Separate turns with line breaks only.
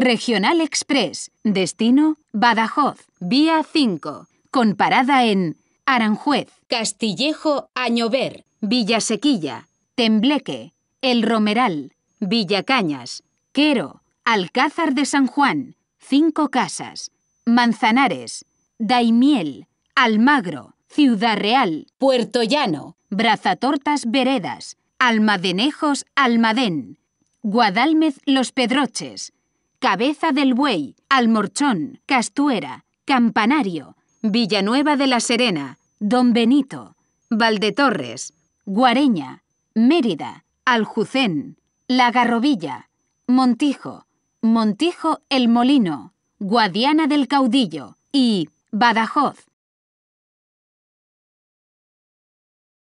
Regional Express, destino Badajoz, vía 5, con parada en Aranjuez, Castillejo, Añover, Villasequilla, Tembleque, El Romeral, Villacañas, Quero, Alcázar de San Juan, Cinco Casas, Manzanares, Daimiel, Almagro, Ciudad Real, Puerto Llano, Brazatortas Veredas, Almadenejos Almadén, guadalmez Los Pedroches, Cabeza del Buey, Almorchón, Castuera, Campanario, Villanueva de la Serena, Don Benito, Valdetorres, Guareña, Mérida, Aljucén, La Garrovilla, Montijo, Montijo el Molino, Guadiana del Caudillo y Badajoz.